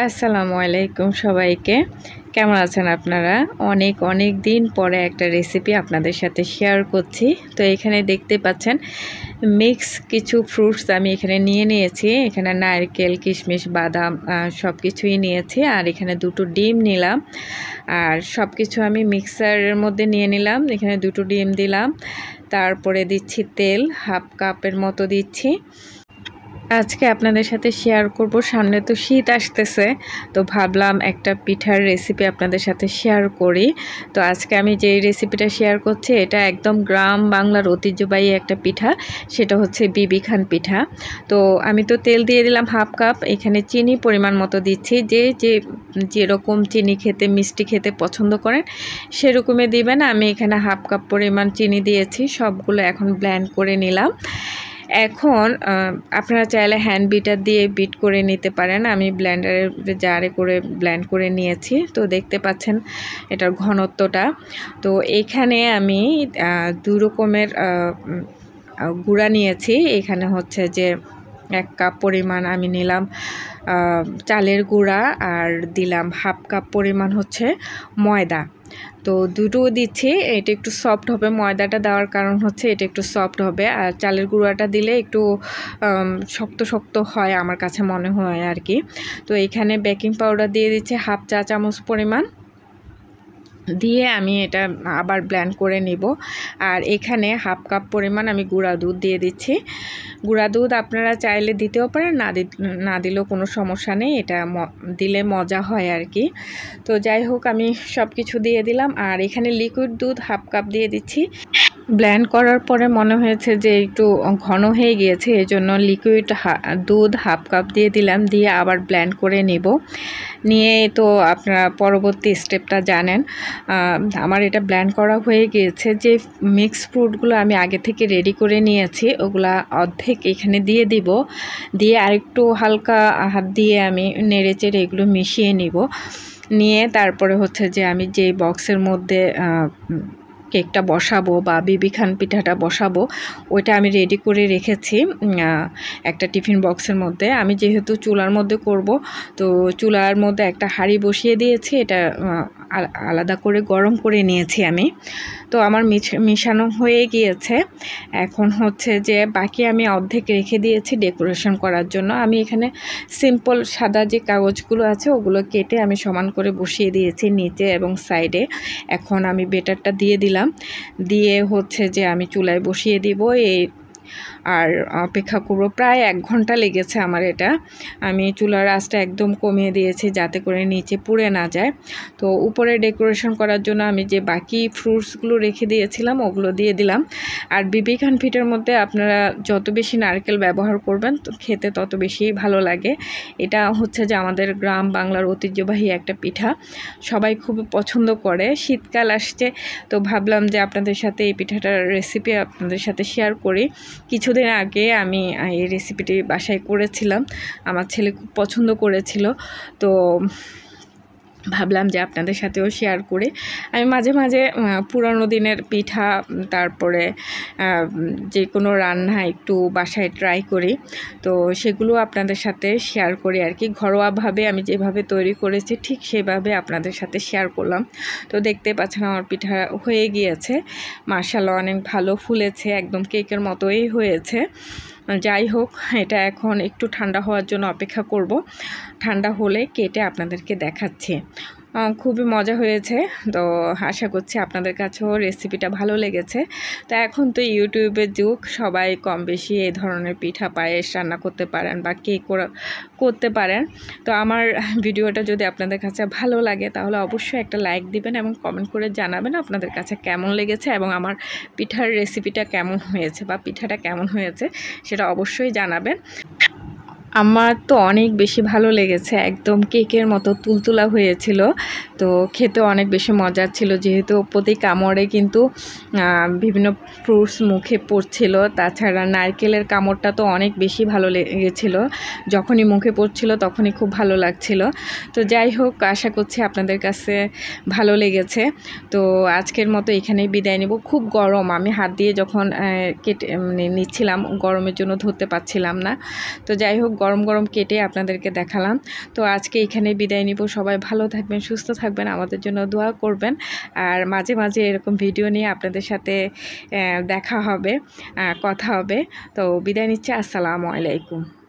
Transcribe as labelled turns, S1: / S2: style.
S1: আসসালামু আলাইকুম সবাইকে কেমন আছেন আপনারা অনেক অনেক দিন পরে একটা রেসিপি আপনাদের সাথে শেয়ার করছি তো এখানে দেখতে পাচ্ছেন মিক্স কিছু ফ্রুটস আমি এখানে নিয়ে নিয়েছি এখানে নারকেল কিশমিশ বাদাম সব কিছুই নিয়েছি আর এখানে দুটো ডিম নিলাম আর সব কিছু আমি মিক্সারের মধ্যে নিয়ে নিলাম এখানে দুটো ডিম দিলাম তারপরে দিচ্ছি তেল হাফ কাপের মতো দিচ্ছি আজকে আপনাদের সাথে শেয়ার করব সামনে তো শীত আসতেছে তো ভাবলাম একটা পিঠার রেসিপি আপনাদের সাথে শেয়ার করি তো আজকে আমি যে রেসিপিটা শেয়ার করছি এটা একদম গ্রাম বাংলার ঐতিহ্যবাহী একটা পিঠা সেটা হচ্ছে বিবি খান পিঠা তো আমি তো তেল দিয়ে দিলাম হাফ কাপ এখানে চিনি পরিমাণ মতো দিচ্ছি যে যে যেরকম চিনি খেতে মিষ্টি খেতে পছন্দ করেন সেরকমই দিবেন আমি এখানে হাফ কাপ পরিমাণ চিনি দিয়েছি সবগুলো এখন ব্ল্যান্ড করে নিলাম এখন আপনারা চাইলে হ্যান্ড বিটার দিয়ে বিট করে নিতে পারেন আমি ব্ল্যান্ডারে জারে করে ব্ল্যান্ড করে নিয়েছি তো দেখতে পাচ্ছেন এটার ঘনত্বটা তো এখানে আমি দু রকমের গুঁড়া নিয়েছি এখানে হচ্ছে যে এক কাপ পরিমাণ আমি নিলাম চালের গুঁড়া আর দিলাম হাফ কাপ পরিমাণ হচ্ছে ময়দা তো দুটোও দিচ্ছি এটা একটু সফট হবে ময়দাটা দেওয়ার কারণ হচ্ছে এটা একটু সফট হবে আর চালের গুঁড়াটা দিলে একটু শক্ত শক্ত হয় আমার কাছে মনে হয় আর কি তো এখানে বেকিং পাউডার দিয়ে দিচ্ছে হাফ চা চামচ পরিমাণ দিয়ে আমি এটা আবার ব্ল্যান্ড করে নিব আর এখানে হাফ কাপ পরিমাণ আমি গুঁড়া দুধ দিয়ে দিচ্ছি গুঁড়া দুধ আপনারা চাইলে দিতেও পারেন না না দিলেও কোনো সমস্যা নেই এটা দিলে মজা হয় আর কি তো যাই হোক আমি সব কিছু দিয়ে দিলাম আর এখানে লিকুইড দুধ হাফ কাপ দিয়ে দিচ্ছি ব্ল্যান্ড করার পরে মনে হয়েছে যে একটু ঘন হয়ে গিয়েছে এই জন্য লিকুইড দুধ হাফ কাপ দিয়ে দিলাম দিয়ে আবার ব্ল্যান্ড করে নিব নিয়ে তো আপনারা পরবর্তী স্টেপটা জানেন আমার এটা ব্ল্যান্ড করা হয়ে গিয়েছে যে মিক্স ফ্রুটগুলো আমি আগে থেকে রেডি করে নিয়েছি ওগুলা অর্ধেক এখানে দিয়ে দিব দিয়ে আরেকটু হালকা হাত দিয়ে আমি নেড়ে চেড়ে এগুলো মিশিয়ে নিব নিয়ে তারপরে হচ্ছে যে আমি যে বক্সের মধ্যে কেকটা বসাবো বা বিবি খান পিঠাটা বসাবো ওইটা আমি রেডি করে রেখেছি একটা টিফিন বক্সের মধ্যে আমি যেহেতু চুলার মধ্যে করব তো চুলার মধ্যে একটা হাঁড়ি বসিয়ে দিয়েছি এটা আলাদা করে গরম করে নিয়েছি আমি তো আমার মিশানো হয়ে গিয়েছে এখন হচ্ছে যে বাকি আমি অর্ধেক রেখে দিয়েছি ডেকোরেশন করার জন্য আমি এখানে সিম্পল সাদা যে কাগজগুলো আছে ওগুলো কেটে আমি সমান করে বসিয়ে দিয়েছি নিচে এবং সাইডে এখন আমি বেটারটা দিয়ে দিলাম দিয়ে হচ্ছে যে আমি চুলায় বসিয়ে দিব এই আর অপেক্ষা করবো প্রায় এক ঘন্টা লেগেছে আমার এটা আমি চুলার আঁচটা একদম কমিয়ে দিয়েছি যাতে করে নিচে পুড়ে না যায় তো উপরে ডেকোরেশন করার জন্য আমি যে বাকি ফ্রুটসগুলো রেখে দিয়েছিলাম ওগুলো দিয়ে দিলাম আর বিবি খান ফিটের মধ্যে আপনারা যত বেশি নারকেল ব্যবহার করবেন খেতে তত বেশি ভালো লাগে এটা হচ্ছে যে আমাদের গ্রাম বাংলার ঐতিহ্যবাহী একটা পিঠা সবাই খুব পছন্দ করে শীতকাল আসছে তো ভাবলাম যে আপনাদের সাথে এই পিঠাটার রেসিপি আপনাদের সাথে শেয়ার করি কিছু কিছুদিন আগে আমি এই রেসিপিটি বাসায় করেছিলাম আমার ছেলে খুব পছন্দ করেছিল তো ভাবলাম যে আপনাদের সাথেও শেয়ার করে আমি মাঝে মাঝে পুরনো দিনের পিঠা তারপরে যে কোনো রান্না একটু বাসায় ট্রাই করি তো সেগুলো আপনাদের সাথে শেয়ার করি আর কি ঘরোয়াভাবে আমি যেভাবে তৈরি করেছি ঠিক সেভাবে আপনাদের সাথে শেয়ার করলাম তো দেখতে পাচ্ছেন আমার পিঠা হয়ে গিয়েছে মার্শাল অনেক ভালো ফুলেছে একদম কেকের মতোই হয়েছে যাই হোক এটা এখন একটু ঠান্ডা হওয়ার জন্য অপেক্ষা করব ঠান্ডা হলে কেটে আপনাদেরকে দেখাচ্ছে খুবই মজা হয়েছে তো আশা করছি আপনাদের কাছেও রেসিপিটা ভালো লেগেছে তো এখন তো ইউটিউবের যুগ সবাই কম বেশি এই ধরনের পিঠা পায়েস রান্না করতে পারেন বা কেক করতে পারেন তো আমার ভিডিওটা যদি আপনাদের কাছে ভালো লাগে তাহলে অবশ্যই একটা লাইক দিবেন এবং কমেন্ট করে জানাবেন আপনাদের কাছে কেমন লেগেছে এবং আমার পিঠার রেসিপিটা কেমন হয়েছে বা পিঠাটা কেমন হয়েছে সেটা অবশ্যই জানাবেন আমার তো অনেক বেশি ভালো লেগেছে একদম কেকের মতো তুলতুলা হয়েছিল তো খেতে অনেক বেশি মজার ছিল যেহেতু প্রতি কামড়ে কিন্তু বিভিন্ন ফ্রুটস মুখে পড়ছিল তাছাড়া নারকেলের কামড়টা তো অনেক বেশি ভালো লেগেছিলো যখনই মুখে পড়ছিল তখনই খুব ভালো লাগছিল তো যাই হোক আশা করছি আপনাদের কাছে ভালো লেগেছে তো আজকের মতো এখানেই বিদায় নেব খুব গরম আমি হাত দিয়ে যখন কেটে মানে নিচ্ছিলাম গরমের জন্য ধরতে পারছিলাম না তো যাই হোক গরম গরম কেটে আপনাদেরকে দেখালাম তো আজকে এখানে বিদায় নিব সবাই ভালো থাকবেন সুস্থ থাকবেন থাকবেন আমাদের জন্য দোয়া করবেন আর মাঝে মাঝে এরকম ভিডিও নিয়ে আপনাদের সাথে দেখা হবে কথা হবে তো বিদায় নিচ্ছে আসসালামু আলাইকুম